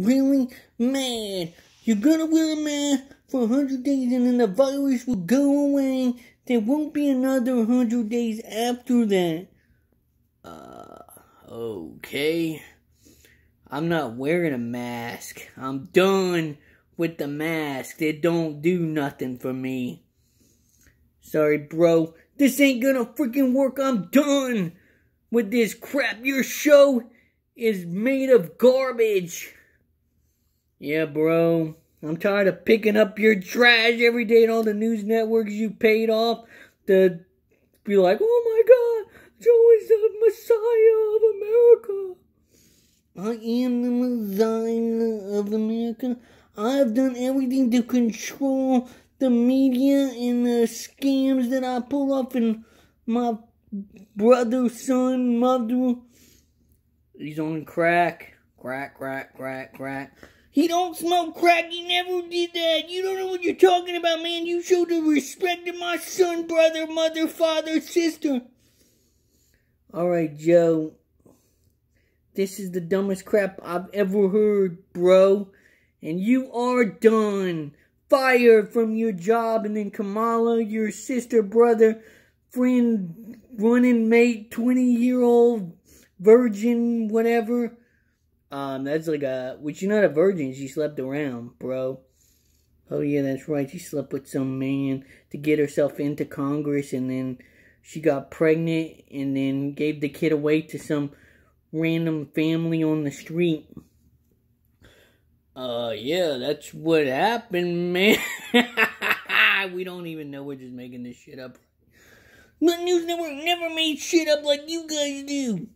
really mad. You're gonna wear a mask for 100 days and then the virus will go away. There won't be another 100 days after that. Uh, okay. I'm not wearing a mask. I'm done with the mask. It don't do nothing for me. Sorry, bro. This ain't gonna freaking work. I'm done with this crap. Your show is made of garbage. Yeah, bro. I'm tired of picking up your trash every day and all the news networks you paid off to be like, oh my god, Joe is the Messiah of America. I am the Messiah of America. I've done everything to control the media and the scams that I pull off and my brother, son, mother. He's on crack. Crack, crack, crack, crack. He don't smoke crack. He never did that. You don't know what you're talking about, man. You show the respect to my son, brother, mother, father, sister. All right, Joe. This is the dumbest crap I've ever heard, bro. And you are done. Fired from your job. And then Kamala, your sister, brother, friend, running mate, 20-year-old virgin, whatever um, that's like a, which you're not a virgin, she slept around, bro. Oh yeah, that's right, she slept with some man to get herself into Congress, and then she got pregnant, and then gave the kid away to some random family on the street. Uh, yeah, that's what happened, man. we don't even know. We're just making this shit up. The News Network never made shit up like you guys do.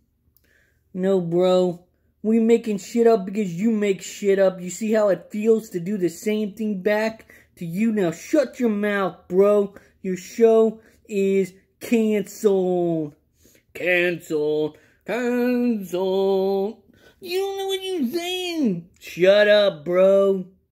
No, bro. We making shit up because you make shit up. You see how it feels to do the same thing back to you? Now shut your mouth, bro. Your show is canceled. Canceled. Canceled. You don't know what you're saying. Shut up, bro.